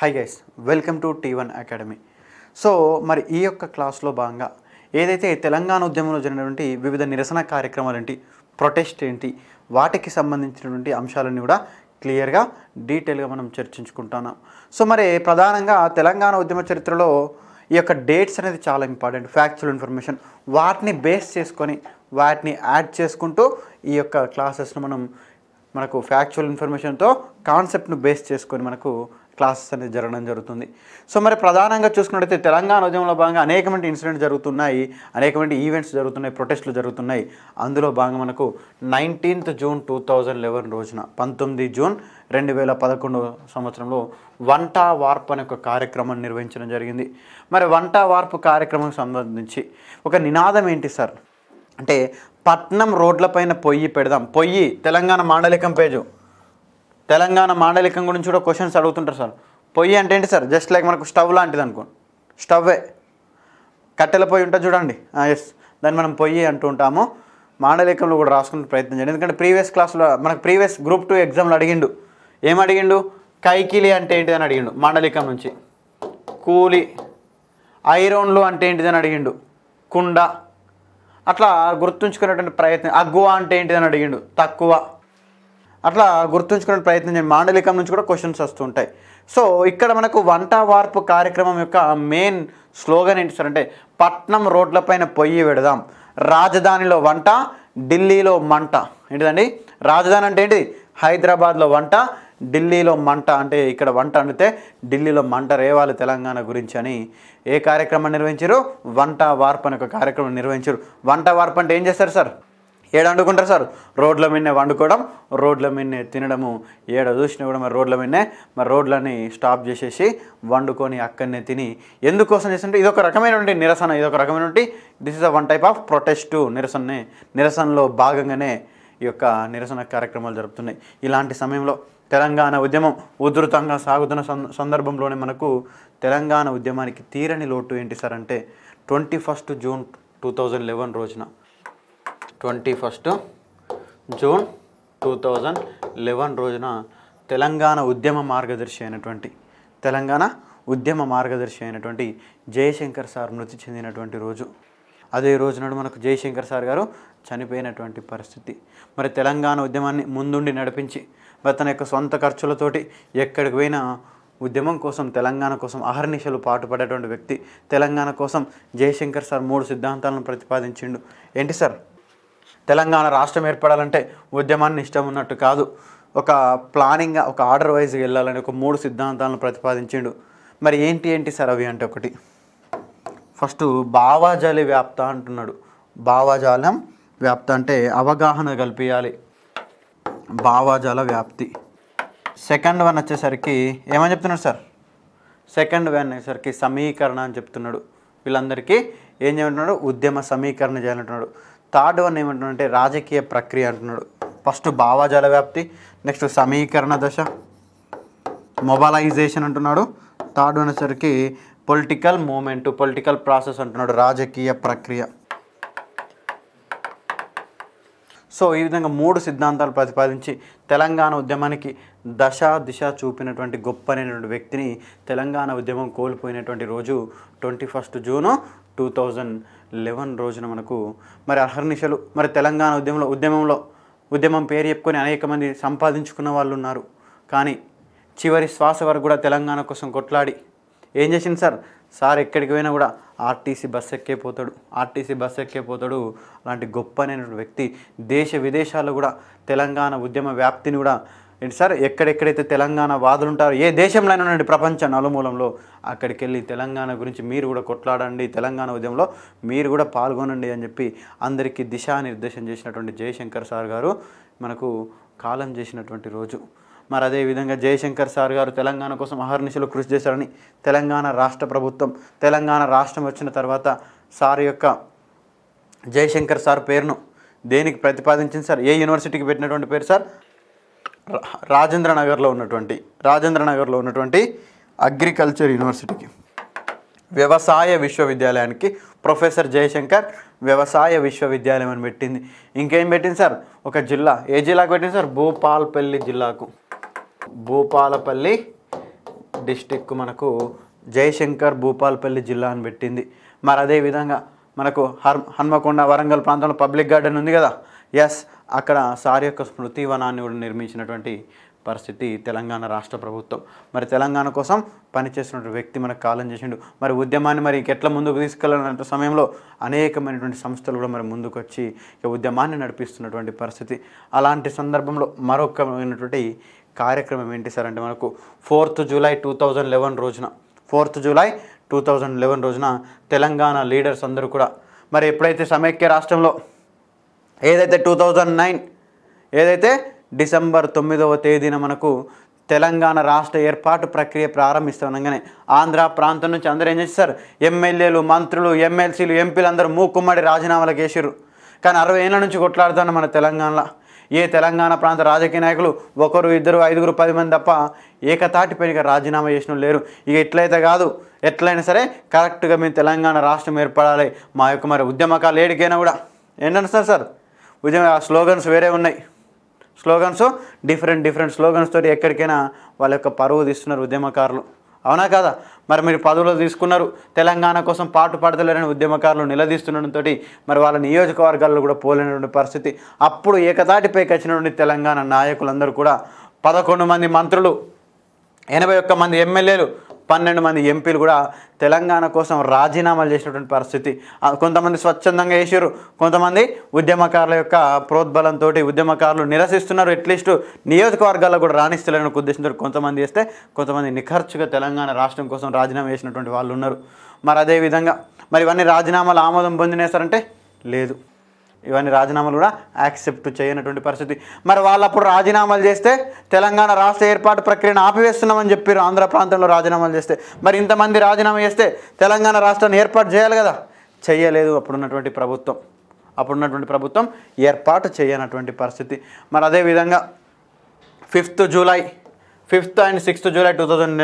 high guys welcome to T one academy so మరి ఈ యొక్క క్లాస్లో భాగంగా ఏదైతే తెలంగాణ ఉద్యమంలో జరిగినటువంటి వివిధ నిరసన కార్యక్రమాలు ఏంటి ప్రొటెస్ట్ ఏంటి వాటికి సంబంధించినటువంటి అంశాలన్నీ కూడా క్లియర్గా డీటెయిల్గా మనం చర్చించుకుంటున్నాం సో మరి ప్రధానంగా తెలంగాణ ఉద్యమ చరిత్రలో ఈ యొక్క డేట్స్ అనేది చాలా ఇంపార్టెంట్ ఫ్యాక్చువల్ ఇన్ఫర్మేషన్ వాటిని బేస్ చేసుకొని వాటిని యాడ్ చేసుకుంటూ ఈ యొక్క క్లాసెస్ను మనం మనకు ఫ్యాక్చువల్ ఇన్ఫర్మేషన్తో కాన్సెప్ట్ను బేస్ చేసుకొని మనకు క్లాసెస్ అనేది జరగడం జరుగుతుంది సో మరి ప్రధానంగా చూసుకున్నట్టయితే తెలంగాణ ఉద్యమంలో భాగంగా అనేకమంది ఇన్సిడెంట్ జరుగుతున్నాయి అనేకమంది ఈవెంట్స్ జరుగుతున్నాయి ప్రొటెస్ట్లు జరుగుతున్నాయి అందులో భాగంగా మనకు nineteenth June two thousand eleven రోజున పంతొమ్మిది జూన్ రెండు వేల పదకొండు సంవత్సరంలో వంట వార్ప్ అనే ఒక కార్యక్రమం నిర్వహించడం జరిగింది మరి వంట వార్పు కార్యక్రమం సంబంధించి ఒక నినాదం ఏంటి సార్ అంటే పట్నం రోడ్లపైన పొయ్యి పెడదాం పొయ్యి తెలంగాణ మాండలికం పేజు తెలంగాణ మాండలికం గురించి కూడా క్వశ్చన్స్ అడుగుతుంటారు సార్ పొయ్యి అంటే ఏంటి సార్ జస్ట్ లైక్ మనకు స్టవ్ లాంటిది అనుకోండి స్టవ్వే కట్టెల పొయ్యి ఉంటుంది చూడండి ఎస్ దాన్ని మనం పొయ్యి అంటూ ఉంటాము మాండలికంలో కూడా రాసుకునే ప్రయత్నం చేయండి ఎందుకంటే ప్రీవియస్ క్లాస్లో మనకు ప్రీవియస్ గ్రూప్ టూ ఎగ్జామ్లో అడిగిండు ఏం అడిగిండు కైకిలి అంటే ఏంటిదని అడిగిండు మాండలికం నుంచి కూలి ఐరోన్లు అంటే ఏంటిదని అడిగిండు కుండ అట్లా గుర్తుంచుకునేటువంటి ప్రయత్నం అగ్గువ అంటే ఏంటిదని అడిగిండు తక్కువ అట్లా గుర్తుంచుకునే ప్రయత్నం చేయండి మాండలికం నుంచి కూడా క్వశ్చన్స్ వస్తుంటాయి సో ఇక్కడ మనకు వంట వార్పు కార్యక్రమం యొక్క మెయిన్ స్లోగన్ ఏంటి సార్ అంటే పట్నం రోడ్లపైన పొయ్యి పెడదాం రాజధానిలో వంట ఢిల్లీలో మంట ఏంటిదండి రాజధాని అంటే ఏంటి హైదరాబాద్లో వంట ఢిల్లీలో మంట అంటే ఇక్కడ వంట వండితే ఢిల్లీలో మంట రేవాలి తెలంగాణ గురించి అని ఏ కార్యక్రమం నిర్వహించారు వంట వార్పు అనే ఒక కార్యక్రమం నిర్వహించారు వంట వార్పు అంటే ఏం చేస్తారు సార్ ఏడ వండుకుంటారు సార్ రోడ్ల మీదనే వండుకోవడం రోడ్ల మీదనే తినడము ఏడ చూసినా కూడా మరి రోడ్ల మీదనే మరి రోడ్లని స్టాప్ చేసేసి వండుకొని అక్కడనే తిని ఎందుకోసం చేస్తుంటే ఇది ఒక రకమైనటువంటి నిరసన ఇది ఒక రకమైనటువంటి this is a one type of protest నిరసననే నిరసనలో భాగంగానే ఈ యొక్క నిరసన కార్యక్రమాలు జరుపుతున్నాయి ఇలాంటి సమయంలో తెలంగాణ ఉద్యమం ఉధృతంగా సాగుతున్న సందర్భంలోనే మనకు తెలంగాణ ఉద్యమానికి తీరని లోటు ఏంటి సార్ అంటే twenty first June two thousand eleven రోజున twenty first June two thousand eleven రోజున తెలంగాణ ఉద్యమ మార్గదర్శి అయినటువంటి తెలంగాణ ఉద్యమ మార్గదర్శి అయినటువంటి జయశంకర్ సార్ మృతి చెందినటువంటి రోజు అదే రోజు నాడు మనకు జయశంకర్ సార్ గారు చనిపోయినటువంటి పరిస్థితి మరి తెలంగాణ ఉద్యమాన్ని ముందుండి నడిపించి మరి తన యొక్క సొంత ఖర్చులతోటి ఎక్కడికి పోయినా ఉద్యమం కోసం తెలంగాణ కోసం అహర్నిశలు పాటుపడేటువంటి వ్యక్తి తెలంగాణ కోసం జయశంకర్ సార్ మూడు సిద్ధాంతాలను ప్రతిపాదించిండు ఏంటి సార్ తెలంగాణ రాష్ట్రం ఏర్పడాలంటే ఉద్యమాన్ని ఇష్టం ఉన్నట్టు కాదు ఒక ప్లానింగ్గా ఒక ఆర్డర్ వైజ్ వెళ్ళాలని ఒక మూడు సిద్ధాంతాలను ప్రతిపాదించిండు మరి ఏంటి ఏంటి సార్ అవి అంటే ఒకటి ఫస్ట్ భావాజాలి వ్యాప్త అంటున్నాడు భావాజాలం వ్యాప్త అంటే అవగాహన కల్పించాలి భావాజాల వ్యాప్తి సెకండ్ వన్ వచ్చేసరికి ఏమని చెప్తున్నాడు సార్ సెకండ్ వన్ వచ్చేసరికి సమీకరణ అని చెప్తున్నాడు వీళ్ళందరికీ ఏం చేయమంటున్నాడు ఉద్యమ సమీకరణ చేయాలంటున్నాడు థర్డ్ వన్ ఏమంటున్నాడంటే రాజకీయ ప్రక్రియ అంటున్నాడు ఫస్ట్ భావాజాల వ్యాప్తి నెక్స్ట్ సమీకరణ దశ మొబలైజేషన్ అంటున్నాడు థర్డ్ వన్ వచ్చేసరికి పొలిటికల్ మూమెంట్ పొలిటికల్ ప్రాసెస్ అంటున్నాడు రాజకీయ ప్రక్రియ సో ఈ విధంగా మూడు సిద్ధాంతాలు ప్రతిపాదించి తెలంగాణ ఉద్యమానికి దశ దిశ చూపినటువంటి గొప్ప అనేటువంటి వ్యక్తిని తెలంగాణ ఉద్యమం కోల్పోయినటువంటి రోజు twenty first June two thousand eleven రోజున మనకు మరి అహర్నిశలు మరి తెలంగాణ ఉద్యమంలో ఉద్యమంలో ఉద్యమం పేరు చెప్పుకొని అనేక మంది సంపాదించుకున్న వాళ్ళు ఉన్నారు కానీ చివరి శ్వాస వరకు కూడా తెలంగాణ కోసం కొట్లాడి ఏం చేసింది సార్ సార్ ఎక్కడికి పోయినా కూడా ఆర్టీసీ బస్సు ఎక్కే పోతాడు ఆర్టీసీ బస్సు ఎక్కే పోతాడు అలాంటి గొప్ప వ్యక్తి దేశ విదేశాల్లో కూడా తెలంగాణ ఉద్యమ వ్యాప్తిని కూడా ఏంటి సార్ ఎక్కడెక్కడైతే తెలంగాణ వాదులు ఉంటారో ఏ దేశంలో ఉండండి ప్రపంచ నలుమూలంలో అక్కడికి వెళ్ళి తెలంగాణ గురించి మీరు కూడా కొట్లాడండి తెలంగాణ ఉద్యమంలో మీరు కూడా పాల్గొనండి అని చెప్పి అందరికీ దిశానిర్దేశం చేసినటువంటి జయశంకర్ సార్ గారు మనకు కాలం చేసినటువంటి రోజు మరి అదేవిధంగా జయశంకర్ సార్ గారు తెలంగాణ కోసం అహర్నిశలు కృషి చేశారని తెలంగాణ రాష్ట్ర ప్రభుత్వం తెలంగాణ రాష్ట్రం వచ్చిన తర్వాత సార్ యొక్క జయశంకర్ సార్ పేరును దేనికి ప్రతిపాదించింది సార్ ఏ యూనివర్సిటీకి పెట్టినటువంటి పేరు సార్ రాజేంద్ర నగర్లో ఉన్నటువంటి రాజేంద్ర నగర్లో ఉన్నటువంటి అగ్రికల్చర్ యూనివర్సిటీకి వ్యవసాయ విశ్వవిద్యాలయానికి ప్రొఫెసర్ జయశంకర్ వ్యవసాయ విశ్వవిద్యాలయం అని పెట్టింది ఇంకేం పెట్టింది సార్ ఒక జిల్లా ఏ జిల్లాకు పెట్టింది సార్ భూపాలపల్లి జిల్లాకు భూపాలపల్లి డిస్టిక్ మనకు జయశంకర్ భూపాలపల్లి జిల్లా అని పెట్టింది మరి అదేవిధంగా మనకు హర్ హన్మకొండ వరంగల్ ప్రాంతంలో పబ్లిక్ గార్డెన్ ఉంది కదా ఎస్ అక్కడ సార్ యొక్క స్మృతివనాన్ని కూడా నిర్మించినటువంటి పరిస్థితి తెలంగాణ రాష్ట్ర ప్రభుత్వం మరి తెలంగాణ కోసం పనిచేస్తున్న వ్యక్తి మనకు కాలం చేసిండు మరి ఉద్యమాన్ని మరి ఇంకెట్ల ముందుకు తీసుకెళ్ళాలన్న సమయంలో అనేకమైనటువంటి సంస్థలు కూడా మరి ముందుకు వచ్చి ఉద్యమాన్ని నడిపిస్తున్నటువంటి పరిస్థితి అలాంటి సందర్భంలో మరొకమైనటువంటి కార్యక్రమం ఏంటి సార్ అంటే మనకు fourth July two thousand eleven రోజున fourth July two thousand eleven రోజున తెలంగాణ లీడర్స్ అందరూ కూడా మరి ఎప్పుడైతే సమైక్య రాష్ట్రంలో ఏదైతే టూ థౌజండ్ నైన్ ఏదైతే డిసెంబర్ తొమ్మిదవ తేదీన మనకు తెలంగాణ రాష్ట్ర ఏర్పాటు ప్రక్రియ ప్రారంభిస్తుండగానే ఆంధ్ర ప్రాంతం నుంచి అందరూ ఏం చేస్తారు ఎమ్మెల్యేలు మంత్రులు ఎమ్మెల్సీలు ఎంపీలు అందరూ మూకుమ్మడి రాజీనామాలకు వేసారు కానీ అరవై ఏళ్ళ నుంచి కొట్లాడుతాను మన తెలంగాణలో ఏ తెలంగాణ ప్రాంత రాజకీయ నాయకులు ఒకరు ఇద్దరు ఐదుగురు పది మంది తప్ప ఏకతాటిపైగా రాజీనామా చేసిన లేరు ఇక ఎట్లయితే కాదు ఎట్లయినా సరే కరెక్ట్గా మేము తెలంగాణ రాష్ట్రం ఏర్పడాలి మా యొక్క మరి ఉద్యమకాలు ఏడికైనా కూడా ఏంటంటే సార్ సార్ ఉదయం ఆ స్లోగన్స్ వేరే ఉన్నాయి స్లోగన్స్ డిఫరెంట్ డిఫరెంట్ స్లోగన్స్ తోటి ఎక్కడికైనా వాళ్ళ యొక్క పరువు తీస్తున్నారు ఉద్యమకారులు అవునా కదా మరి మీరు పదవులు తీసుకున్నారు తెలంగాణ కోసం పాటు పడతలేరని ఉద్యమకారులు నిలదీస్తుండటంతో మరి వాళ్ళ నియోజకవర్గాల్లో కూడా పోలేనటువంటి పరిస్థితి అప్పుడు ఏకతాటిపైకి వచ్చినటువంటి తెలంగాణ నాయకులందరూ కూడా పదకొండు మంది మంత్రులు ఎనభై ఒక్క మంది ఎమ్మెల్యేలు పన్నెండు మంది ఎంపీలు కూడా తెలంగాణ కోసం రాజీనామాలు చేసినటువంటి పరిస్థితి కొంతమంది స్వచ్ఛందంగా వేసారు కొంతమంది ఉద్యమకారుల యొక్క ప్రోద్బలంతో ఉద్యమకారులు నిరసిస్తున్నారు అట్లీస్ట్ నియోజకవర్గాల్లో కూడా రాణిస్తలేని ఉద్దేశంతో కొంతమంది వేస్తే కొంతమంది నిఖర్చుగా తెలంగాణ రాష్ట్రం కోసం రాజీనామా చేసినటువంటి వాళ్ళు ఉన్నారు మరి అదేవిధంగా మరి ఇవన్నీ రాజీనామాలు ఆమోదం పొందినేస్తారంటే లేదు ఇవన్నీ రాజీనామాలు కూడా యాక్సెప్ట్ చేయనటువంటి పరిస్థితి మరి వాళ్ళు అప్పుడు రాజీనామాలు చేస్తే తెలంగాణ రాష్ట్ర ఏర్పాటు ప్రక్రియను ఆపివేస్తున్నామని చెప్పారు ఆంధ్ర ప్రాంతంలో రాజీనామాలు చేస్తే మరి ఇంతమంది రాజీనామా చేస్తే తెలంగాణ రాష్ట్రాన్ని ఏర్పాటు చేయాలి కదా చేయలేదు అప్పుడున్నటువంటి ప్రభుత్వం అప్పుడున్నటువంటి ప్రభుత్వం ఏర్పాటు చేయనటువంటి పరిస్థితి మరి అదేవిధంగా fifth July fifth and sixth July two thousand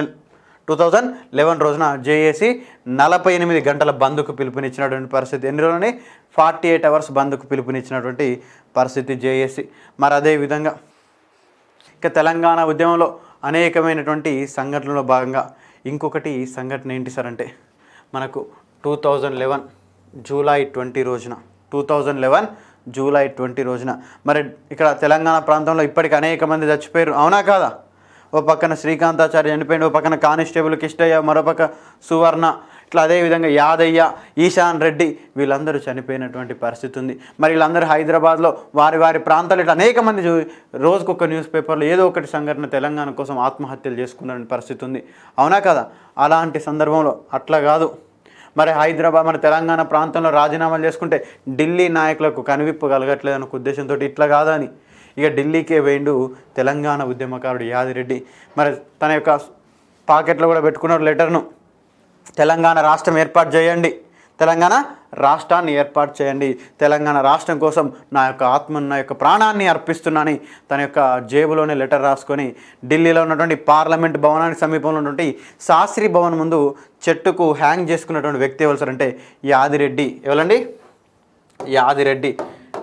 two thousand eleven రోజున జేఏసీ నలభై ఎనిమిది గంటల బంద్కు పిలుపునిచ్చినటువంటి పరిస్థితి ఎన్ని రోజులని ఫార్టీ ఎయిట్ అవర్స్ బంద్కు పిలుపునిచ్చినటువంటి పరిస్థితి జేఏసీ మరి అదేవిధంగా ఇక తెలంగాణ ఉద్యమంలో అనేకమైనటువంటి సంఘటనలో భాగంగా ఇంకొకటి సంఘటన ఏంటి సార్ అంటే మనకు two thousand eleven July twenty రోజున two thousand eleven July twenty రోజున మరి ఇక్కడ తెలంగాణ ప్రాంతంలో ఇప్పటికి అనేక మంది చచ్చిపోయారు అవునా కాదా ఓ పక్కన శ్రీకాంతాచార్య చనిపోయిండు ఓ పక్కన కానిస్టేబుల్ కిష్టయ్య మరోపక్క సువర్ణ ఇట్లా అదేవిధంగా యాదయ్య ఈశాన్ రెడ్డి వీళ్ళందరూ చనిపోయినటువంటి పరిస్థితి ఉంది మరి వీళ్ళందరూ హైదరాబాద్లో వారి వారి ప్రాంతాలు ఇట్లా అనేక మంది రోజుకొక న్యూస్ పేపర్లో ఏదో ఒకటి సంఘటన తెలంగాణ కోసం ఆత్మహత్యలు చేసుకున్న పరిస్థితి ఉంది అవునా కదా అలాంటి సందర్భంలో అట్లా కాదు మరి హైదరాబాద్ మన తెలంగాణ ప్రాంతంలో రాజీనామాలు చేసుకుంటే ఢిల్లీ నాయకులకు కనువిప్పు కలగట్లేదు అనే ఉద్దేశంతో ఇట్లా కాదని ఇక ఢిల్లీకే వేయిండు తెలంగాణ ఉద్యమకారుడు యాదిరెడ్డి మరి తన యొక్క పాకెట్లో కూడా పెట్టుకున్నాడు లెటర్ను తెలంగాణ రాష్ట్రం ఏర్పాటు చేయండి తెలంగాణ రాష్ట్రాన్ని ఏర్పాటు చేయండి తెలంగాణ రాష్ట్రం కోసం నా యొక్క ఆత్మ నా యొక్క ప్రాణాన్ని అర్పిస్తున్నానని తన యొక్క జేబులోనే లెటర్ రాసుకొని ఢిల్లీలో ఉన్నటువంటి పార్లమెంట్ భవనానికి సమీపంలో ఉన్నటువంటి శాస్త్రి భవన్ ముందు చెట్టుకు హ్యాంగ్ చేసుకున్నటువంటి వ్యక్తి ఎవరు అంటే యాదిరెడ్డి ఎవరండి యాదిరెడ్డి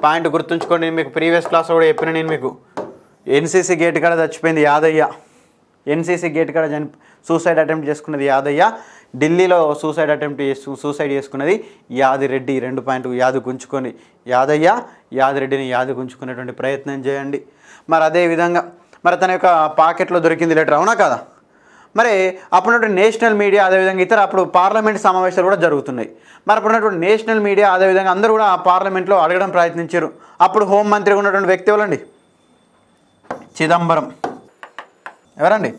పాయింట్ గుర్తుంచుకోండి నేను మీకు ప్రీవియస్ క్లాస్ కూడా చెప్పిన నేను మీకు ఎన్సీసీ గేట్ కాడ చచ్చిపోయింది యాదయ్య ఎన్సీసీ గేట్ కాడ చని సూసైడ్ అటెంప్ట్ చేసుకున్నది యాదయ్య ఢిల్లీలో సూసైడ్ అటెంప్ట్ చేసు సూసైడ్ చేసుకున్నది యాదిరెడ్డి రెండు పాయింట్ యాది గుంచుకొని యాదయ్య యాదిరెడ్డిని యాది గుంచుకునేటువంటి ప్రయత్నం చేయండి మరి అదేవిధంగా మరి తన యొక్క పాకెట్లో దొరికింది లెటర్ అవునా కదా మరి అప్పుడున్నటువంటి నేషనల్ మీడియా అదేవిధంగా ఇతర అప్పుడు పార్లమెంట్ సమావేశాలు కూడా జరుగుతున్నాయి మరి అప్పుడున్నటువంటి నేషనల్ మీడియా అదేవిధంగా అందరూ కూడా పార్లమెంట్లో అడగడం ప్రయత్నించారు అప్పుడు హోంమంత్రిగా ఉన్నటువంటి వ్యక్తి ఎవరండి చిదంబరం ఎవరండి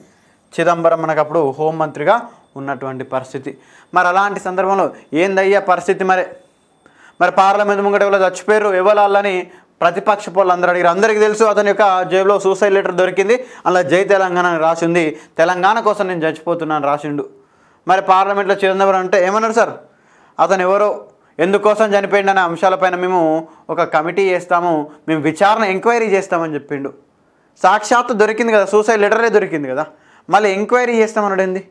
చిదంబరం మనకు అప్పుడు హోంమంత్రిగా ఉన్నటువంటి పరిస్థితి మరి అలాంటి సందర్భంలో ఏందయ్యా పరిస్థితి మరి మరి పార్లమెంట్ ముంగట ఎవరో చచ్చిపోయారు ఇవ్వాలని ప్రతిపక్ష పోలు అందరూ అడిగారు అందరికీ తెలుసు అతని యొక్క జేబులో సూసైడ్ లెటర్ దొరికింది అలా జై తెలంగాణ అని రాసింది తెలంగాణ కోసం నేను చచ్చిపోతున్నాను రాసిండు మరి పార్లమెంట్లో చిదంబరం అంటే ఏమన్నారు సార్ అతను ఎవరో ఎందుకోసం చనిపోయిండు అనే అంశాలపైన మేము ఒక కమిటీ చేస్తాము మేము విచారణ ఎంక్వైరీ చేస్తామని చెప్పిండు సాక్షాత్తు దొరికింది కదా సూసైడ్ లెటరే దొరికింది కదా మళ్ళీ ఎంక్వైరీ చేస్తామన్నాడు ఏంది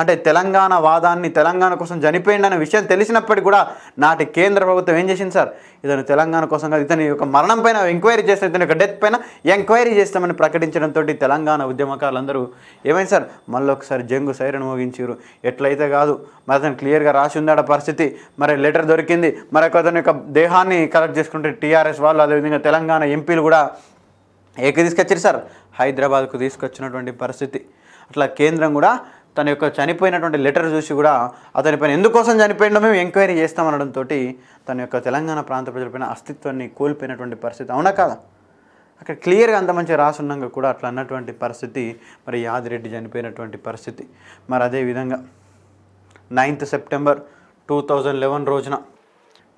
అంటే తెలంగాణ వాదాన్ని తెలంగాణ కోసం చనిపోయింది అనే విషయం తెలిసినప్పటికీ కూడా నాటి కేంద్ర ప్రభుత్వం ఏం చేసింది సార్ ఇతను తెలంగాణ కోసం కాదు ఇతని యొక్క మరణం పైన ఎంక్వైరీ చేస్తాం ఇతని యొక్క డెత్ పైన ఎంక్వైరీ చేస్తామని ప్రకటించడంతో తెలంగాణ ఉద్యమకారులందరూ ఏమైంది సార్ మళ్ళీ ఒకసారి జంగు సైరన్ మోగించారు ఎట్లయితే కాదు మరి అతను క్లియర్గా రాసి ఉందాడ పరిస్థితి మరి లెటర్ దొరికింది మరి అతని యొక్క దేహాన్ని కలెక్ట్ చేసుకుంటే టీఆర్ఎస్ వాళ్ళు అదేవిధంగా తెలంగాణ ఎంపీలు కూడా ఏక తీసుకొచ్చారు సార్ హైదరాబాద్కు తీసుకొచ్చినటువంటి పరిస్థితి అట్లా కేంద్రం కూడా తన యొక్క చనిపోయినటువంటి లెటర్ చూసి కూడా అతని పైన ఎందుకోసం చనిపోయిందో మేము ఎంక్వైరీ చేస్తామనడంతో తన యొక్క తెలంగాణ ప్రాంత ప్రజలపైన అస్తిత్వాన్ని కోల్పోయినటువంటి పరిస్థితి అవునా కాదా అక్కడ క్లియర్గా అంత మంచి రాసున్నాక కూడా అట్లా అన్నటువంటి పరిస్థితి మరి యాదిరెడ్డి చనిపోయినటువంటి పరిస్థితి మరి అదేవిధంగా ninth September two thousand eleven రోజున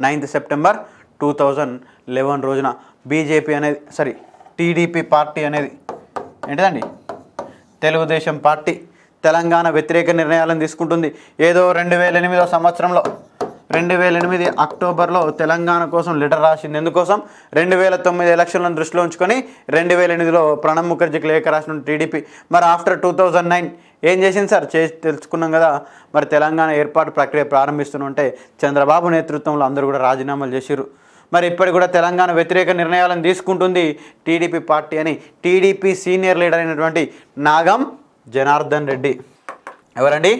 ninth September two thousand eleven రోజున బీజేపీ అనేది సారీ టీడీపీ పార్టీ అనేది ఏంటిదండి తెలుగుదేశం పార్టీ తెలంగాణ వ్యతిరేక నిర్ణయాలను తీసుకుంటుంది ఏదో రెండు వేల ఎనిమిదో సంవత్సరంలో రెండు వేల ఎనిమిది అక్టోబర్లో తెలంగాణ కోసం లెటర్ రాసింది ఎందుకోసం రెండు వేల తొమ్మిది ఎలక్షన్లను దృష్టిలో ఉంచుకొని రెండు వేల ఎనిమిదిలో ప్రణబ్ ముఖర్జీకి లేఖ రాసిన టీడీపీ మరి ఆఫ్టర్ టూ థౌజండ్ నైన్ ఏం చేసింది సార్ చేసి తెలుసుకున్నాం కదా మరి తెలంగాణ ఏర్పాటు ప్రక్రియ ప్రారంభిస్తుంటే చంద్రబాబు నేతృత్వంలో అందరూ కూడా రాజీనామాలు చేశారు మరి ఇప్పటి కూడా తెలంగాణ వ్యతిరేక నిర్ణయాలను తీసుకుంటుంది టీడీపీ పార్టీ అని టీడీపీ సీనియర్ లీడర్ అయినటువంటి నాగం జనార్దన్ రెడ్డి ఎవరండి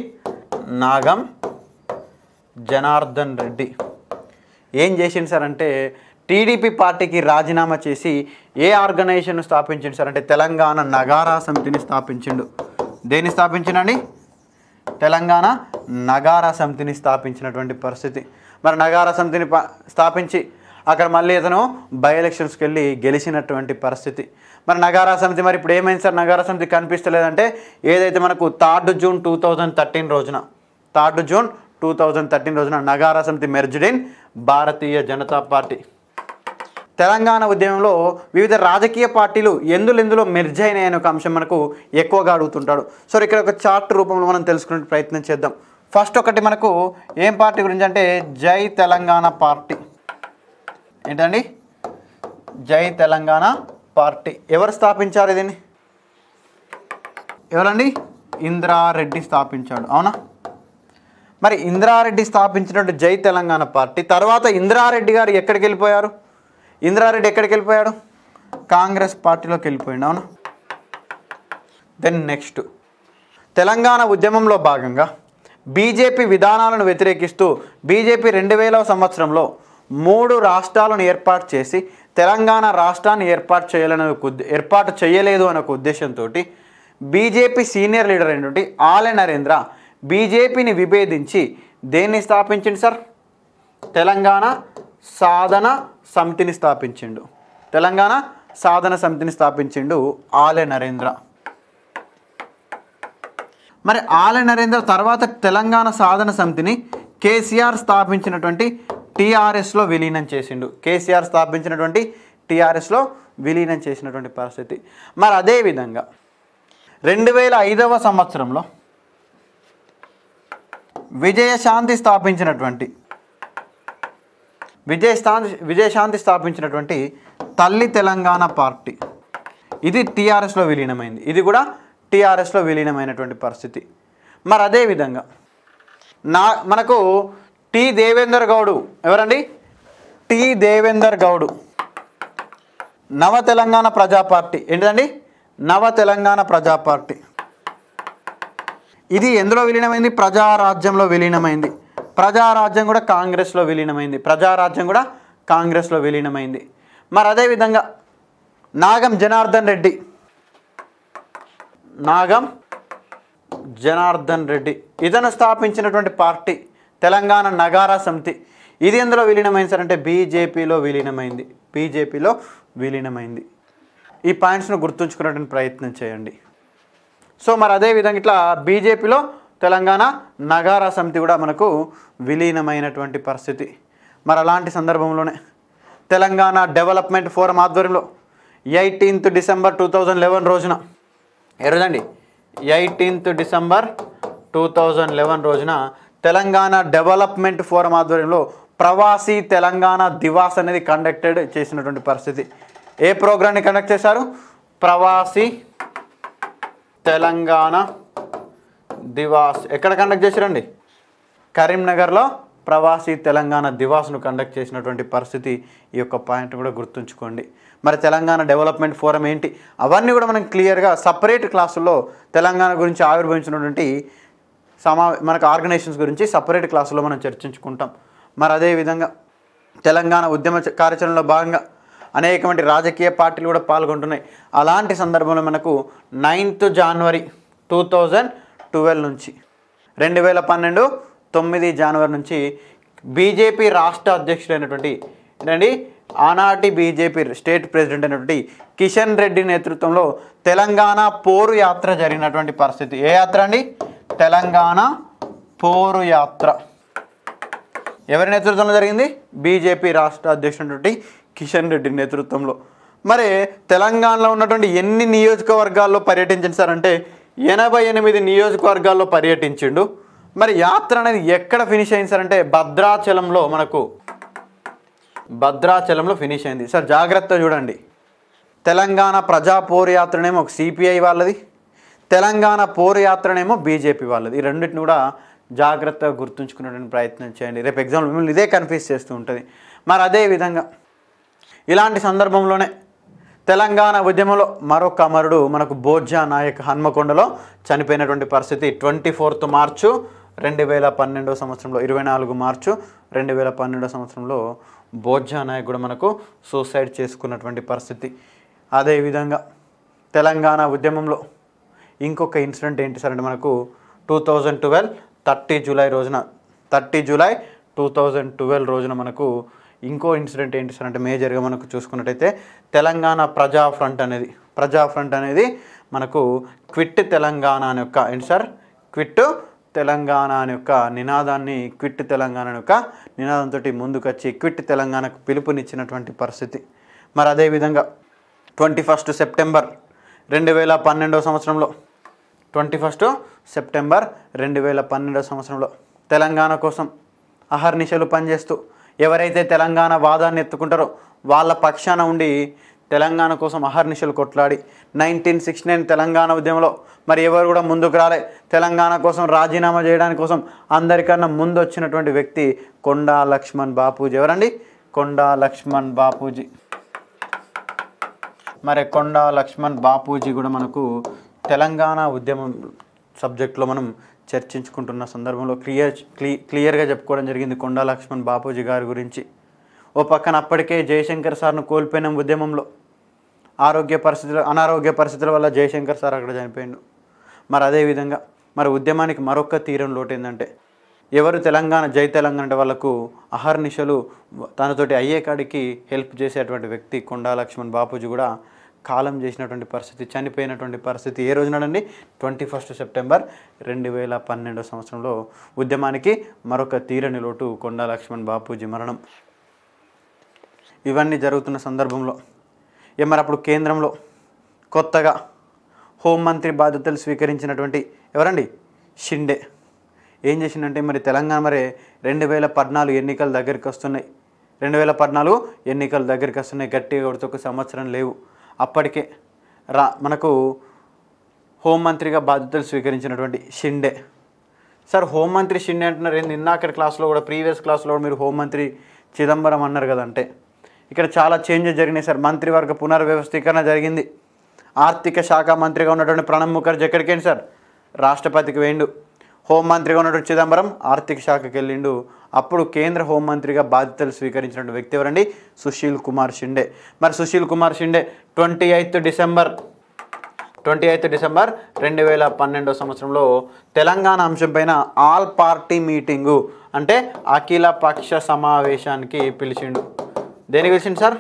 నాగం జనార్దన్ రెడ్డి ఏం చేసింది సార్ అంటే టీడీపీ పార్టీకి రాజీనామా చేసి ఏ ఆర్గనైజేషన్ స్థాపించింది సార్ అంటే తెలంగాణ నగారా సమితిని స్థాపించిండు దేన్ని స్థాపించిండండి తెలంగాణ నగారా సమితిని స్థాపించినటువంటి పరిస్థితి మరి నగారా సమితిని స్థాపించి అక్కడ మళ్ళీ ఇతను బై ఎలక్షన్స్కి వెళ్ళి గెలిచినటువంటి పరిస్థితి మరి నగారా సమితి మరి ఇప్పుడు ఏమైంది సార్ నగారా సమితి కనిపిస్తలేదంటే ఏదైతే మనకు third June two thousand thirteen రోజున third June two thousand thirteen రోజున Nagara Samithi merged in Bharatiya Janata party Telangana ఉద్యమంలో వివిధ రాజకీయ పార్టీలు ఎందులెందులో మెర్జ్ అనే ఒక అంశం మనకు ఎక్కువగా అడుగుతుంటాడు సో ఇక్కడ ఒక చార్ట్ రూపంలో మనం తెలుసుకునే ప్రయత్నం చేద్దాం ఫస్ట్ ఒకటి మనకు ఏం పార్టీ గురించి అంటే జై తెలంగాణ పార్టీ ఏంటండి జై తెలంగాణ పార్టీ ఎవరు స్థాపించారు దీన్ని ఎవరండి ఇంద్రారెడ్డి స్థాపించాడు అవునా మరి ఇందిరారెడ్డి స్థాపించినట్టు జై తెలంగాణ పార్టీ తర్వాత ఇందిరారెడ్డి గారు ఎక్కడికి వెళ్ళిపోయారు ఇందిరారెడ్డి ఎక్కడికి వెళ్ళిపోయాడు కాంగ్రెస్ పార్టీలోకి వెళ్ళిపోయాడు అవునా దెన్ నెక్స్ట్ తెలంగాణ ఉద్యమంలో భాగంగా బీజేపీ విధానాలను వ్యతిరేకిస్తూ బీజేపీ రెండు సంవత్సరంలో మూడు రాష్ట్రాలను ఏర్పాటు చేసి తెలంగాణ రాష్ట్రాన్ని ఏర్పాటు చేయాలనే ఏర్పాటు చేయలేదు అనే ఒక ఉద్దేశంతో బీజేపీ సీనియర్ లీడర్ అయినటువంటి ఆలె నరేంద్ర బీజేపీని విభేదించి దేన్ని స్థాపించిండు సార్ తెలంగాణ సాధన సమితిని స్థాపించిండు తెలంగాణ సాధన సమితిని స్థాపించిండు ఆలె నరేంద్ర మరి ఆలె నరేంద్ర తర్వాత తెలంగాణ సాధన సమితిని కేసీఆర్ స్థాపించినటువంటి టీఆర్ఎస్లో విలీనం చేసిండు కేసీఆర్ స్థాపించినటువంటి టీఆర్ఎస్లో విలీనం చేసినటువంటి పరిస్థితి మరి అదేవిధంగా రెండు వేల ఐదవ సంవత్సరంలో విజయశాంతి స్థాపించినటువంటి విజయశాంతి విజయశాంతి స్థాపించినటువంటి తల్లి తెలంగాణ పార్టీ ఇది టీఆర్ఎస్లో విలీనమైంది ఇది కూడా టీఆర్ఎస్లో విలీనమైనటువంటి పరిస్థితి మరి అదేవిధంగా నా మనకు టి దేవేందర్ గౌడు ఎవరండి టి దేవేందర్ గౌడు నవ తెలంగాణ ప్రజా పార్టీ ఏంటండి నవ తెలంగాణ ప్రజా పార్టీ ఇది ఎందులో విలీనమైంది ప్రజారాజ్యంలో విలీనమైంది ప్రజారాజ్యం కూడా కాంగ్రెస్లో విలీనమైంది ప్రజారాజ్యం కూడా కాంగ్రెస్లో విలీనమైంది మరి అదేవిధంగా నాగం జనార్దన్ రెడ్డి నాగం జనార్దన్ రెడ్డి ఇతను స్థాపించినటువంటి పార్టీ తెలంగాణ నగారా సమితి ఇది ఎందులో విలీనమైంది సార్ అంటే బీజేపీలో విలీనమైంది బీజేపీలో విలీనమైంది ఈ పాయింట్స్ను గుర్తుంచుకునేటువంటి ప్రయత్నం చేయండి సో మరి అదేవిధంగా ఇట్లా బీజేపీలో తెలంగాణ నగారా సమితి కూడా మనకు విలీనమైనటువంటి పరిస్థితి మరి అలాంటి సందర్భంలోనే తెలంగాణ డెవలప్మెంట్ ఫోరం ఆధ్వర్యంలో eighteenth December two thousand eleven రోజున ఏ eighteenth December two thousand eleven రోజున తెలంగాణ డెవలప్మెంట్ ఫోరం ఆధ్వర్యంలో ప్రవాసీ తెలంగాణ దివాస్ అనేది కండక్టెడ్ చేసినటువంటి పరిస్థితి ఏ ప్రోగ్రాన్ని కండక్ట్ చేశారు ప్రవాసీ తెలంగాణ దివాస్ ఎక్కడ కండక్ట్ చేశారండి కరీంనగర్లో ప్రవాసీ తెలంగాణ దివాస్ను కండక్ట్ చేసినటువంటి పరిస్థితి ఈ యొక్క పాయింట్ కూడా గుర్తుంచుకోండి మరి తెలంగాణ డెవలప్మెంట్ ఫోరం ఏంటి అవన్నీ కూడా మనం క్లియర్గా సపరేట్ క్లాసుల్లో తెలంగాణ గురించి ఆవిర్భవించినటువంటి సమా మనకు ఆర్గనైజేషన్స్ గురించి సపరేట్ క్లాసులో మనం చర్చించుకుంటాం మరి అదేవిధంగా తెలంగాణ ఉద్యమ కార్యాచరణలో భాగంగా అనేకమంది రాజకీయ పార్టీలు కూడా పాల్గొంటున్నాయి అలాంటి సందర్భంలో మనకు ninth January two thousand twelve నుంచి రెండు వేల పన్నెండు తొమ్మిది జనవరి నుంచి బీజేపీ రాష్ట్ర అధ్యక్షుడైనటువంటి ఏంటండి ఆనాటి బీజేపీ స్టేట్ ప్రెసిడెంట్ అయినటువంటి కిషన్ రెడ్డి నేతృత్వంలో తెలంగాణ పోరు యాత్ర జరిగినటువంటి పరిస్థితి ఏ యాత్ర అండి తెలంగాణ పోరు యాత్ర ఎవరి నేతృత్వంలో జరిగింది బీజేపీ రాష్ట్ర అధ్యక్షుడు కిషన్ రెడ్డి నేతృత్వంలో మరి తెలంగాణలో ఉన్నటువంటి ఎన్ని నియోజకవర్గాల్లో పర్యటించింది సార్ అంటే ఎనభై ఎనిమిది నియోజకవర్గాల్లో పర్యటించిండు మరి యాత్ర అనేది ఎక్కడ ఫినిష్ అయింది సార్ అంటే భద్రాచలంలో మనకు భద్రాచలంలో ఫినిష్ అయింది సార్ జాగ్రత్త చూడండి తెలంగాణ ప్రజా పోరు యాత్రనేమో ఒక సిపిఐ వాళ్ళది తెలంగాణ పోరయాత్రనేమో బీజేపీ వాళ్ళది ఈ రెండింటిని కూడా జాగ్రత్తగా గుర్తుంచుకునేటువంటి ప్రయత్నం చేయండి రేపు ఎగ్జామ్లో మిమ్మల్ని ఇదే కన్ఫ్యూజ్ చేస్తూ ఉంటుంది మరి అదే విధంగా ఇలాంటి సందర్భంలోనే తెలంగాణ ఉద్యమంలో మరొక అమరుడు మనకు బోర్జా నాయక్ హన్మకొండలో చనిపోయినటువంటి పరిస్థితి ట్వంటీ ఫోర్త్ మార్చు రెండు వేల పన్నెండో సంవత్సరంలో ఇరవై నాలుగు మార్చు రెండు వేల పన్నెండో సంవత్సరంలో బోర్జా నాయక్ కూడా మనకు సూసైడ్ చేసుకున్నటువంటి పరిస్థితి అదేవిధంగా తెలంగాణ ఉద్యమంలో ఇంకొక ఇన్సిడెంట్ ఏంటి సార్ అంటే మనకు two thousand twelve thirty July రోజున thirty July two thousand twelve రోజున మనకు ఇంకో ఇన్సిడెంట్ ఏంటి సార్ అంటే మేజర్గా మనకు చూసుకున్నట్టయితే తెలంగాణ ప్రజా ఫ్రంట్ అనేది ప్రజా ఫ్రంట్ అనేది మనకు క్విట్ తెలంగాణ అనే యొక్క ఏంటి సార్ క్విట్ తెలంగాణ అనే యొక్క నినాదాన్ని క్విట్ తెలంగాణ అనే యొక్క నినాదంతో ముందుకొచ్చి క్విట్ తెలంగాణకు పిలుపునిచ్చినటువంటి పరిస్థితి మరి అదేవిధంగా ట్వంటీ ఫస్ట్ సెప్టెంబర్ రెండు వేల పన్నెండవ సంవత్సరంలో ట్వంటీ ఫస్ట్ సెప్టెంబర్ రెండు వేల పన్నెండో సంవత్సరంలో తెలంగాణ కోసం అహర్నిశలు పనిచేస్తూ ఎవరైతే తెలంగాణ వాదాన్ని ఎత్తుకుంటారో వాళ్ళ పక్షాన ఉండి తెలంగాణ కోసం అహర్నిశలు కొట్లాడి నైన్టీన్ సిక్స్టీ నైన్ తెలంగాణ ఉద్యమంలో మరి ఎవరు కూడా ముందుకు రాలే తెలంగాణ కోసం రాజీనామా చేయడానికి కోసం అందరికన్నా ముందు వచ్చినటువంటి వ్యక్తి కొండా లక్ష్మణ్ బాపూజీ ఎవరండి కొండా లక్ష్మణ్ బాపూజీ మరి కొండా లక్ష్మణ్ బాపూజీ కూడా మనకు తెలంగాణ ఉద్యమం సబ్జెక్ట్లో మనం చర్చించుకుంటున్న సందర్భంలో క్లియర్ క్లీ క్లియర్గా చెప్పుకోవడం జరిగింది కొండా లక్ష్మణ్ బాపూజీ గారి గురించి ఓ పక్కన అప్పటికే జయశంకర్ సార్ను కోల్పోయిన ఉద్యమంలో ఆరోగ్య పరిస్థితులు అనారోగ్య పరిస్థితుల వల్ల జయశంకర్ సార్ అక్కడ చనిపోయిండు మరి అదేవిధంగా మరి ఉద్యమానికి మరొక తీరం లోటు ఏంటంటే ఎవరు తెలంగాణ జై తెలంగాణ అంటే వాళ్ళకు అహర్నిశలు తనతోటి అయ్యే కాడికి హెల్ప్ చేసేటువంటి వ్యక్తి కొండా లక్ష్మణ్ బాపూజీ కూడా కాలం చేసినటువంటి పరిస్థితి చనిపోయినటువంటి పరిస్థితి ఏ రోజునాడండి ట్వంటీ ఫస్ట్ సెప్టెంబర్ రెండు వేల పన్నెండో సంవత్సరంలో ఉద్యమానికి మరొక తీరని లోటు కొండా లక్ష్మణ్ బాపూజీ మరణం ఇవన్నీ జరుగుతున్న సందర్భంలో ఏ మరి అప్పుడు కేంద్రంలో కొత్తగా హోంమంత్రి బాధ్యతలు స్వీకరించినటువంటి ఎవరండి షిండే ఏం చేసిందంటే మరి తెలంగాణ మరి రెండు వేల పద్నాలుగు ఎన్నికల దగ్గరికి వస్తున్నాయి రెండు వేల పద్నాలుగు ఎన్నికల దగ్గరికి వస్తున్నాయి గట్టిగా ఒక సంవత్సరం లేవు అప్పటికే రా మనకు హోంమంత్రిగా బాధ్యతలు స్వీకరించినటువంటి షిండే సార్ హోంమంత్రి షిండే అంటున్నారు నిన్న అక్కడ క్లాస్లో కూడా ప్రీవియస్ క్లాస్లో మీరు హోంమంత్రి చిదంబరం అన్నారు కదంటే ఇక్కడ చాలా చేంజెస్ జరిగినాయి సార్ మంత్రివర్గ పునర్వ్యవస్థీకరణ జరిగింది ఆర్థిక శాఖ మంత్రిగా ఉన్నటువంటి ప్రణబ్ ముఖర్జీ ఎక్కడికేంటి సార్ రాష్ట్రపతికి వేయండు హోంమంత్రిగా ఉన్నటువంటి చిదంబరం ఆర్థిక శాఖకి వెళ్ళిండు అప్పుడు కేంద్ర హోంమంత్రిగా బాధ్యతలు స్వీకరించిన వ్యక్తి ఎవరండి సుశీల్ కుమార్ షిండే మరి Sushil Kumar Shinde twenty eighth December twenty eighth December రెండు వేల పన్నెండో సంవత్సరంలో తెలంగాణ అంశంపైన ఆల్ పార్టీ మీటింగు అంటే అఖిల పక్ష సమావేశానికి పిలిచిండు దేని గురించి సార్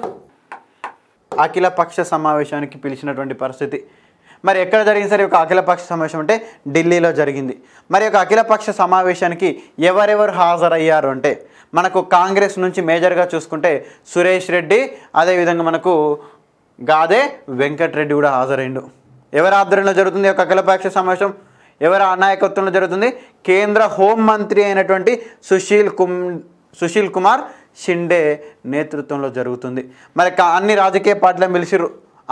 అఖిల పక్ష సమావేశానికి పిలిచినటువంటి పరిస్థితి మరి ఎక్కడ జరిగింది సార్ ఈ యొక్క అఖిలపక్ష సమావేశం అంటే ఢిల్లీలో జరిగింది మరి ఒక అఖిలపక్ష సమావేశానికి ఎవరెవరు హాజరయ్యారు అంటే మనకు కాంగ్రెస్ నుంచి మేజర్గా చూసుకుంటే సురేష్ రెడ్డి అదేవిధంగా మనకు గాదే వెంకటరెడ్డి కూడా హాజరైండు ఎవరి ఆధ్వర్యంలో జరుగుతుంది ఒక అఖిలపక్ష సమావేశం ఎవరి నాయకత్వంలో జరుగుతుంది కేంద్ర హోంమంత్రి అయినటువంటి సుశీల్ కుమ్ సుశీల్ కుమార్ షిండే నేతృత్వంలో జరుగుతుంది మరి అన్ని రాజకీయ పార్టీలు పిలిచిర్రు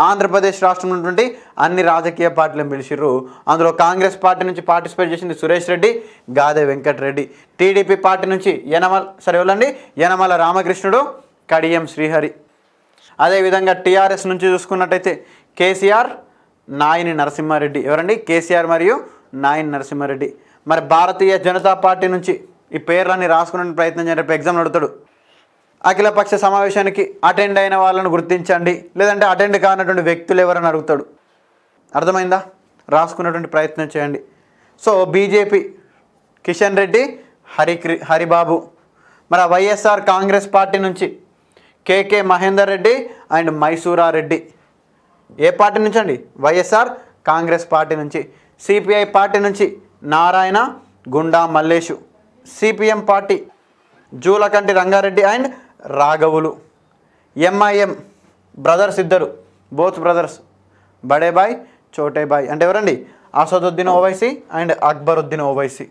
ఆంధ్రప్రదేశ్ రాష్ట్రంలో ఉన్నటువంటి అన్ని రాజకీయ పార్టీలను పిలిచిర్రు అందులో కాంగ్రెస్ పార్టీ నుంచి పార్టిసిపేట్ చేసింది సురేష్ రెడ్డి గాదే వెంకటరెడ్డి టీడీపీ పార్టీ నుంచి యనమల సరే వెళ్ళండి యనమల రామకృష్ణుడు కడియం శ్రీహరి అదేవిధంగా టీఆర్ఎస్ నుంచి చూసుకున్నట్టయితే కేసీఆర్ నాయని నరసింహారెడ్డి ఎవరండి కేసీఆర్ మరియు నాయని నరసింహారెడ్డి మరి భారతీయ జనతా పార్టీ నుంచి ఈ పేర్లన్నీ రాసుకునే ప్రయత్నం చేయడం ఎగ్జామ్ నడుతాడు అఖిలపక్ష సమావేశానికి అటెండ్ అయిన వాళ్ళను గుర్తించండి లేదంటే అటెండ్ కానటువంటి వ్యక్తులు ఎవరని అడుగుతాడు అర్థమైందా రాసుకున్నటువంటి ప్రయత్నం చేయండి సో బీజేపీ కిషన్ రెడ్డి హరిక్రి హరిబాబు మరి వైఎస్ఆర్ కాంగ్రెస్ పార్టీ నుంచి కేకే మహేందర్ రెడ్డి అండ్ మైసూరా రెడ్డి ఏ పార్టీ నుంచి అండి వైఎస్ఆర్ కాంగ్రెస్ పార్టీ నుంచి సిపిఐ పార్టీ నుంచి Narayana Gunda Mallesh CPM party Julakanti Rangareddy and రాఘవులు ఎంఐఎం బ్రదర్స్ ఇద్దరు బోత్ బ్రదర్స్ బడేబాయ్ చోటేబాయ్ చోటే బాయ్ అంటే ఎవరండి అసదుద్దీన్ ఓవైసీ అండ్ అక్బరుద్దీన్ ఓవైసీ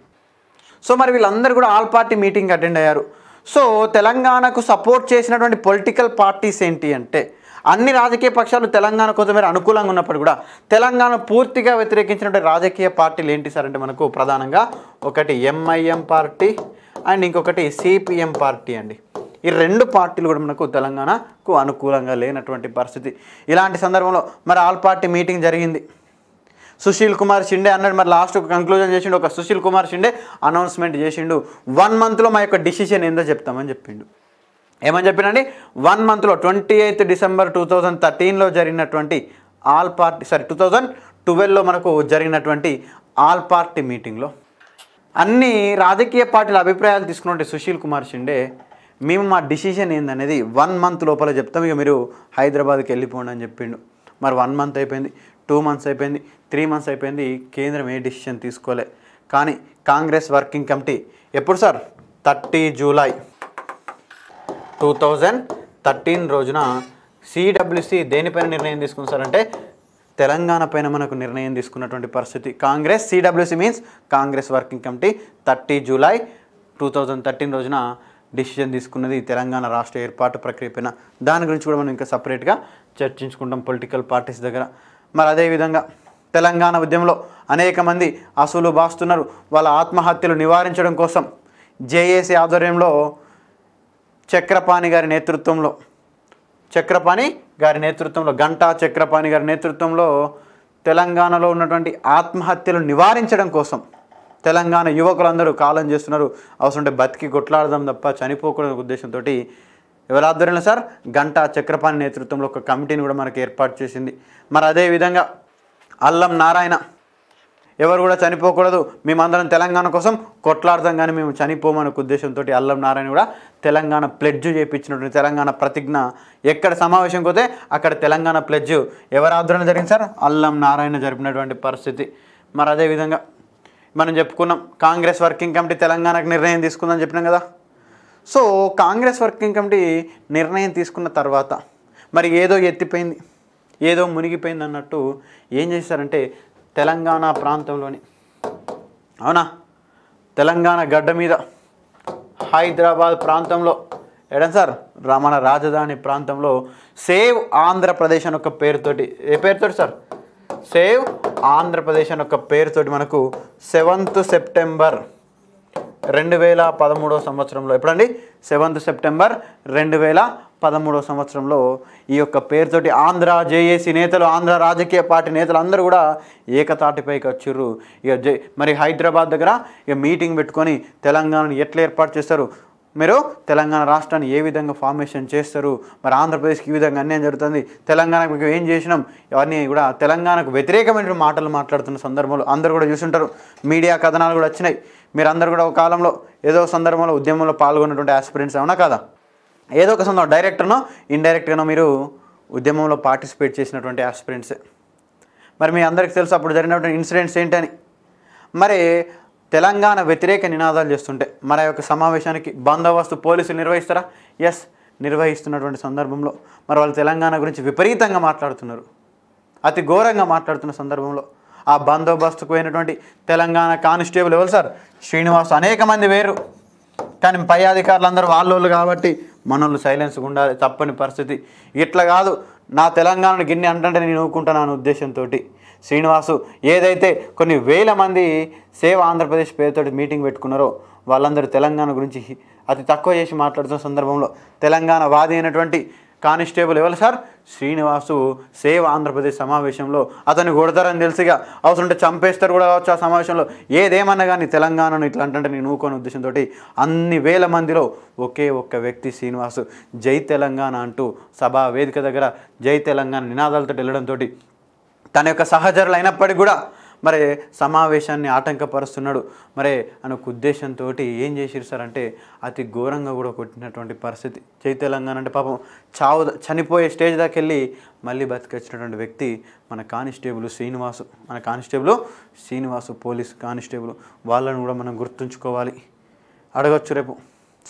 సో మరి వీళ్ళందరూ కూడా ఆల్ పార్టీ మీటింగ్ అటెండ్ అయ్యారు సో తెలంగాణకు సపోర్ట్ చేసినటువంటి పొలిటికల్ పార్టీస్ ఏంటి అంటే అన్ని రాజకీయ పక్షాలు తెలంగాణ కొంతమేర అనుకూలంగా ఉన్నప్పుడు కూడా తెలంగాణ పూర్తిగా వ్యతిరేకించినటువంటి రాజకీయ పార్టీలు ఏంటి సార్ అంటే మనకు ప్రధానంగా ఒకటి ఎంఐఎం పార్టీ అండ్ ఇంకొకటి సిపిఎం పార్టీ అండి ఈ రెండు పార్టీలు కూడా మనకు తెలంగాణకు అనుకూలంగా లేనటువంటి పరిస్థితి ఇలాంటి సందర్భంలో మరి ఆల్ పార్టీ మీటింగ్ జరిగింది సుశీల్ కుమార్ షిండే అన్నాడు మరి లాస్ట్ ఒక కంక్లూజన్ చేసిండు ఒక సుశీల్ కుమార్ షిండే అనౌన్స్మెంట్ చేసిండు వన్ మంత్లో మా యొక్క డిసిషన్ ఏందో చెప్తామని చెప్పిండు ఏమని చెప్పినండి వన్ మంత్లో twenty eighth December two thousand థర్టీన్లో జరిగినటువంటి all party sorry two thousand ట్వెల్వ్లో మనకు జరిగినటువంటి ఆల్ పార్టీ మీటింగ్లో అన్ని రాజకీయ పార్టీల అభిప్రాయాలు తీసుకున్నటువంటి సుశీల్ కుమార్ షిండే మేము మా డిసిషన్ ఏందనేది వన్ మంత్ లోపల చెప్తాం ఇక మీరు హైదరాబాద్కి వెళ్ళిపోండి అని చెప్పిండు మరి వన్ మంత్ అయిపోయింది టూ మంత్స్ అయిపోయింది త్రీ మంత్స్ అయిపోయింది కేంద్రం ఏ డిసిషన్ తీసుకోలే కానీ కాంగ్రెస్ వర్కింగ్ కమిటీ ఎప్పుడు sir thirty July two thousand thirteen రోజున సిడబ్ల్యూసి దేనిపైన నిర్ణయం తీసుకుంది సార్ అంటే తెలంగాణ పైన మనకు నిర్ణయం తీసుకున్నటువంటి పరిస్థితి Congress CWC means Congress working committee thirty July two thousand thirteen రోజున డిసిజన్ తీసుకున్నది తెలంగాణ రాష్ట్ర ఏర్పాటు పైన దాని గురించి కూడా మనం ఇంకా సపరేట్గా చర్చించుకుంటాం పొలిటికల్ పార్టీస్ దగ్గర మరి అదేవిధంగా తెలంగాణ ఉద్యమంలో అనేక మంది అసలు బాస్తున్నారు వాళ్ళ ఆత్మహత్యలు నివారించడం కోసం జేఏసీ ఆధ్వర్యంలో చక్రపాణి గారి నేతృత్వంలో చక్రపాణి గారి నేతృత్వంలో గంటా చక్రపాణి గారి నేతృత్వంలో తెలంగాణలో ఉన్నటువంటి ఆత్మహత్యలు నివారించడం కోసం తెలంగాణ యువకులందరూ కాలం చేస్తున్నారు అవసరం ఉంటే బతికి కొట్లాడదాం తప్ప చనిపోకూడని ఉద్దేశంతో ఎవరి ఆధ్వర్యంలో సార్ గంట చక్రపాణి నేతృత్వంలో ఒక కమిటీని కూడా మనకు ఏర్పాటు చేసింది మరి అదేవిధంగా అల్లం నారాయణ ఎవరు కూడా చనిపోకూడదు మేమందరం తెలంగాణ కోసం కొట్లాడదాం కానీ మేము చనిపోమనే ఉద్దేశంతో అల్లం నారాయణ కూడా తెలంగాణ ప్లెడ్జ్ చేయించినటువంటి తెలంగాణ ప్రతిజ్ఞ ఎక్కడ సమావేశం పోతే అక్కడ తెలంగాణ ప్లెడ్జ్ ఎవరు ఆధ్వర్యం జరిగింది సార్ అల్లం నారాయణ జరిపినటువంటి పరిస్థితి మరి అదేవిధంగా మనం చెప్పుకున్నాం కాంగ్రెస్ వర్కింగ్ కమిటీ తెలంగాణకు నిర్ణయం తీసుకుందని చెప్పినాం కదా సో కాంగ్రెస్ వర్కింగ్ కమిటీ నిర్ణయం తీసుకున్న తర్వాత మరి ఏదో ఎత్తిపోయింది ఏదో మునిగిపోయింది అన్నట్టు ఏం చేశారంటే తెలంగాణ ప్రాంతంలోని అవునా తెలంగాణ గడ్డ మీద హైదరాబాద్ ప్రాంతంలో ఎడం సార్ రమణ రాజధాని ప్రాంతంలో సేవ్ ఆంధ్రప్రదేశ్ అని ఒక పేరుతోటి ఏ పేరుతోటి సార్ సేవ్ ఆంధ్రప్రదేశ్ అని ఒక పేరుతోటి మనకు సెవెంత్ సెప్టెంబర్ రెండు వేల పదమూడవ సంవత్సరంలో ఎప్పుడండి సెవెంత్ సెప్టెంబర్ రెండు వేల పదమూడవ సంవత్సరంలో ఈ యొక్క పేరుతోటి ఆంధ్ర జేఏసీ నేతలు ఆంధ్ర రాజకీయ పార్టీ నేతలు అందరూ కూడా ఏకతాటిపైకి వచ్చిర్రు ఇక జై మరి హైదరాబాద్ దగ్గర ఇక మీటింగ్ పెట్టుకొని తెలంగాణను ఎట్లా ఏర్పాటు చేస్తారు మీరు తెలంగాణ రాష్ట్రాన్ని ఏ విధంగా ఫార్మేషన్ చేస్తారు మరి ఆంధ్రప్రదేశ్కి ఈ విధంగా అన్యాయం జరుగుతుంది తెలంగాణకు మీకు ఏం చేసినాం ఇవన్నీ కూడా తెలంగాణకు వ్యతిరేకమైన మాటలు మాట్లాడుతున్న సందర్భంలో అందరూ కూడా చూసుంటారు మీడియా కథనాలు కూడా వచ్చినాయి మీరందరూ కూడా ఒక కాలంలో ఏదో సందర్భంలో ఉద్యమంలో పాల్గొన్నటువంటి ఆస్పిరెంట్స్ ఏమన్నా కదా ఏదో ఒక సందర్భం డైరెక్ట్నో ఇండైరెక్ట్గానో మీరు ఉద్యమంలో పార్టిసిపేట్ చేసినటువంటి ఆస్పిరెంట్సే మరి మీ అందరికీ తెలుసు అప్పుడు జరిగినటువంటి ఇన్సిడెంట్స్ ఏంటని మరి తెలంగాణ వ్యతిరేక నినాదాలు చేస్తుంటే మన యొక్క సమావేశానికి బందోబస్తు పోలీసులు నిర్వహిస్తారా ఎస్ నిర్వహిస్తున్నటువంటి సందర్భంలో మరి వాళ్ళు తెలంగాణ గురించి విపరీతంగా మాట్లాడుతున్నారు అతి ఘోరంగా మాట్లాడుతున్న సందర్భంలో ఆ బందోబస్తుకు పోయినటువంటి తెలంగాణ కానిస్టేబుల్ ఎవరు సార్ శ్రీనివాస్ అనేక మంది వేరు కానీ పై అధికారులు అందరూ వాళ్ళోళ్ళు కాబట్టి మనోళ్ళు సైలెన్స్గా ఉండాలి తప్పని పరిస్థితి ఇట్లా కాదు నా తెలంగాణను గిన్నె అంటే నేను ఊరుకుంటాను ఉద్దేశంతో శ్రీనివాసు ఏదైతే కొన్ని వేల మంది సేవ ఆంధ్రప్రదేశ్ పేరుతో మీటింగ్ పెట్టుకున్నారో వాళ్ళందరూ తెలంగాణ గురించి అతి తక్కువ చేసి మాట్లాడుతున్న సందర్భంలో తెలంగాణ వాది అయినటువంటి కానిస్టేబుల్ ఎవరు సార్ శ్రీనివాసు సేవ్ ఆంధ్రప్రదేశ్ సమావేశంలో అతన్ని కొడతారని తెలిసిగా అవసరంటే చంపేస్తారు కూడా కావచ్చు ఆ సమావేశంలో ఏదేమన్నా కానీ తెలంగాణను ఇట్లా అంటే నేను ఊకోని ఉద్దేశంతో అన్ని వేల మందిలో ఒకే ఒక్క వ్యక్తి శ్రీనివాసు జై తెలంగాణ అంటూ సభా వేదిక దగ్గర జై తెలంగాణ నినాదాలతో వెళ్ళడంతో తన యొక్క సహచరులు అయినప్పటికీ కూడా మరి సమావేశాన్ని ఆటంకపరుస్తున్నాడు మరి అనొక ఉద్దేశంతో ఏం చేసిరు సార్ అంటే అతి ఘోరంగా కూడా కొట్టినటువంటి పరిస్థితి జై తెలంగాణ అంటే పాపం చావు చనిపోయే స్టేజ్ దాకా వెళ్ళి మళ్ళీ బతికొచ్చినటువంటి వ్యక్తి మన కానిస్టేబుల్ శ్రీనివాసు మన కానిస్టేబుల్ శ్రీనివాసు పోలీస్ కానిస్టేబుల్ వాళ్ళను కూడా మనం గుర్తుంచుకోవాలి అడగచ్చు రేపు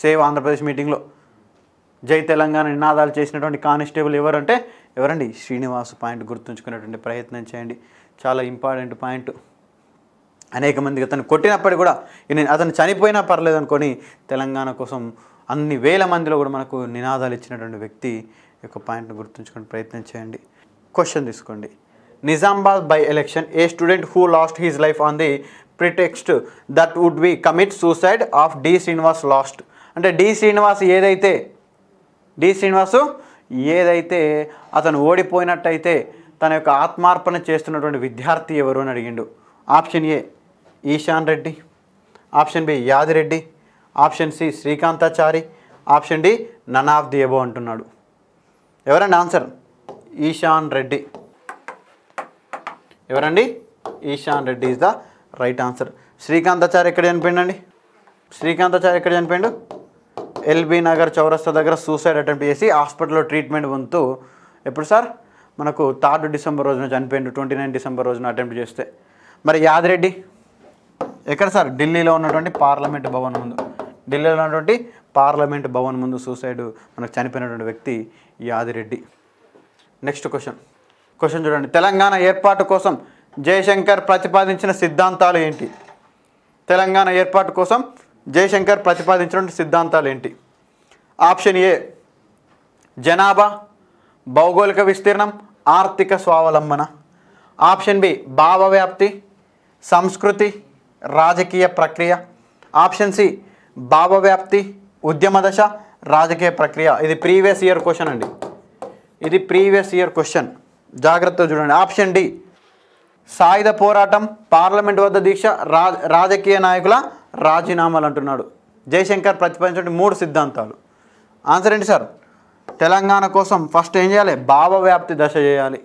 సేవ్ ఆంధ్రప్రదేశ్ మీటింగ్లో జై తెలంగాణ నినాదాలు చేసినటువంటి కానిస్టేబుల్ ఎవరంటే ఎవరండి శ్రీనివాస్ పాయింట్ గుర్తుంచుకునేటువంటి ప్రయత్నం చేయండి చాలా ఇంపార్టెంట్ పాయింట్ అనేక మందికి అతను కొట్టినప్పటికీ కూడా అతను చనిపోయినా పర్లేదు అనుకొని తెలంగాణ కోసం అన్ని వేల మందిలో కూడా మనకు నినాదాలు ఇచ్చినటువంటి వ్యక్తి యొక్క పాయింట్ను గుర్తుంచుకునే ప్రయత్నం చేయండి క్వశ్చన్ తీసుకోండి Nizamabad by election a student who lost his life on the pretext that would be commit suicide of D Srinivas lost అంటే డి శ్రీనివాస్ ఏదైతే డి శ్రీనివాసు ఏదైతే అతను ఓడిపోయినట్టయితే తన యొక్క ఆత్మార్పణ చేస్తున్నటువంటి విద్యార్థి ఎవరు అని అడిగిండు option A Eshan Reddy option B Yadireddy option C Srikanthachari option D none of the above అంటున్నాడు ఎవరండి ఆన్సర్ ఈశాన్ రెడ్డి ఎవరండి Eshan Reddy is the right answer Srikanthachari ఎక్కడ చనిపోయిండండి శ్రీకాంతాచారి ఎక్కడ చనిపోయిండు ఎల్బీ నగర్ చౌరస్తా దగ్గర సూసైడ్ అటెంప్ట్ చేసి హాస్పిటల్లో ట్రీట్మెంట్ పొందుతూ ఎప్పుడు సార్ మనకు థర్డ్ డిసెంబర్ రోజున చనిపోయిండు ట్వంటీ నైన్ డిసెంబర్ రోజున అటెంప్ట్ చేస్తే మరి యాదిరెడ్డి ఎక్కడ సార్ ఢిల్లీలో ఉన్నటువంటి పార్లమెంట్ భవన్ ముందు ఢిల్లీలో ఉన్నటువంటి పార్లమెంట్ భవన్ ముందు సూసైడ్ మనకు చనిపోయినటువంటి వ్యక్తి యాదిరెడ్డి నెక్స్ట్ క్వశ్చన్ క్వశ్చన్ చూడండి తెలంగాణ ఏర్పాటు కోసం జయశంకర్ ప్రతిపాదించిన సిద్ధాంతాలు ఏంటి తెలంగాణ ఏర్పాటు కోసం జయశంకర్ ప్రతిపాదించిన సిద్ధాంతాలు ఏంటి ఆప్షన్ ఏ జనాభా భౌగోళిక విస్తీర్ణం ఆర్థిక స్వావలంబన ఆప్షన్ బి భావవ్యాప్తి సంస్కృతి రాజకీయ ప్రక్రియ ఆప్షన్ సి భావవ్యాప్తి ఉద్యమ దశ రాజకీయ ప్రక్రియ ఇది ప్రీవియస్ ఇయర్ క్వశ్చన్ అండి ఇది ప్రీవియస్ ఇయర్ క్వశ్చన్ జాగ్రత్తగా చూడండి ఆప్షన్ డి సాయుధ పోరాటం పార్లమెంట్ వద్ద దీక్ష రాజకీయ నాయకుల రాజీనామాలు అంటున్నాడు జయశంకర్ ప్రతిపాదించిన మూడు సిద్ధాంతాలు ఆన్సర్ ఏంటి సార్ తెలంగాణ కోసం ఫస్ట్ ఏం చేయాలి భావవ్యాప్తి దశ చేయాలి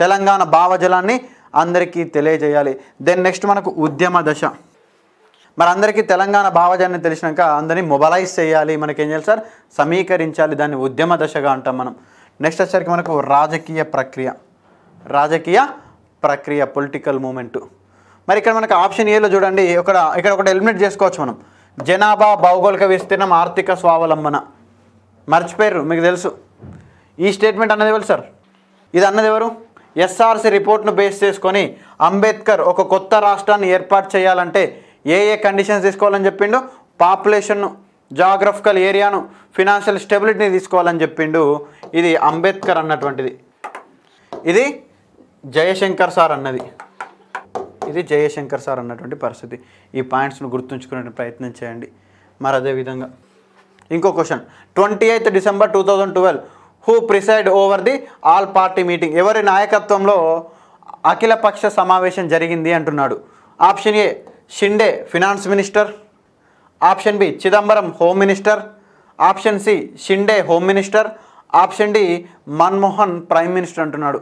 తెలంగాణ భావజలాన్ని అందరికీ తెలియజేయాలి దెన్ నెక్స్ట్ మనకు ఉద్యమ దశ మరి అందరికీ తెలంగాణ భావజాన్ని తెలిసినాక అందరినీ మొబలైజ్ చేయాలి మనకి ఏం చేయాలి సార్ సమీకరించాలి దాన్ని ఉద్యమ దశగా అంటాం మనం నెక్స్ట్ వచ్చేసరికి మనకు రాజకీయ ప్రక్రియ రాజకీయ ప్రక్రియ పొలిటికల్ మూమెంటు మరి ఇక్కడ మనకు ఆప్షన్ ఏలో చూడండి ఇక్కడ ఇక్కడ ఒకటి ఎలిమినేట్ చేసుకోవచ్చు మనం జనాభా భౌగోళిక విస్తీర్ణం ఆర్థిక స్వావలంబన మర్చిపోయారు మీకు తెలుసు ఈ స్టేట్మెంట్ అన్నది ఎవరు సార్ ఇది అన్నది ఎవరు ఎస్ఆర్సీ రిపోర్ట్ను బేస్ చేసుకొని అంబేద్కర్ ఒక కొత్త రాష్ట్రాన్ని ఏర్పాటు చేయాలంటే ఏ ఏ కండిషన్స్ తీసుకోవాలని చెప్పిండు పాపులేషన్ను జాగ్రఫికల్ ఏరియాను ఫినాన్షియల్ స్టెబిలిటీని తీసుకోవాలని చెప్పిండు ఇది అంబేద్కర్ అన్నటువంటిది ఇది జయశంకర్ సార్ అన్నది ఇది జయశంకర్ సార్ అన్నటువంటి పరిస్థితి ఈ పాయింట్స్ను గుర్తుంచుకునే ప్రయత్నం చేయండి మరి అదేవిధంగా ఇంకో question twenty eighth December two thousand twelve who preside over the all party meeting ఎవరి నాయకత్వంలో అఖిలపక్ష సమావేశం జరిగింది అంటున్నాడు option A Shinde finance minister option B Chidambaram home minister option C Shinde home minister option D Manmohan prime minister అంటున్నాడు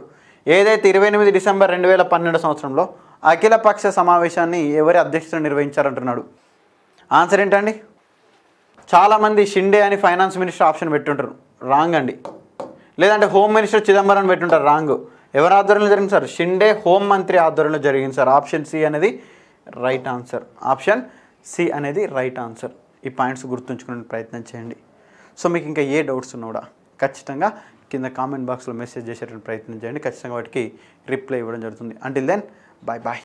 ఏదైతే ఇరవై ఎనిమిది డిసెంబర్ రెండు వేల పన్నెండు సంవత్సరంలో అఖిలపక్ష సమావేశాన్ని ఎవరి అధ్యక్షుడు నిర్వహించారంటున్నాడు ఆన్సర్ ఏంటండి చాలామంది షిండే అని ఫైనాన్స్ మినిస్టర్ ఆప్షన్ పెట్టుంటారు రాంగ్ అండి లేదంటే హోమ్ మినిస్టర్ చిదంబరం పెట్టుంటారు రాంగ్ ఎవరి ఆధ్వర్యంలో జరిగింది సార్ షిండే హోమ్ మంత్రి ఆధ్వర్యంలో జరిగింది సార్ ఆప్షన్ సి అనేది రైట్ ఆన్సర్ ఆప్షన్ సి అనేది రైట్ ఆన్సర్ ఈ పాయింట్స్ గుర్తుంచుకునే ప్రయత్నం చేయండి సో మీకు ఇంకా ఏ డౌట్స్ ఉన్నా కూడా ఖచ్చితంగా కింద కామెంట్ బాక్స్లో మెసేజ్ చేసేటువంటి ప్రయత్నం చేయండి ఖచ్చితంగా వాటికి రిప్లై ఇవ్వడం జరుగుతుంది అంటిల్ దెన్ బాయ్ బాయ్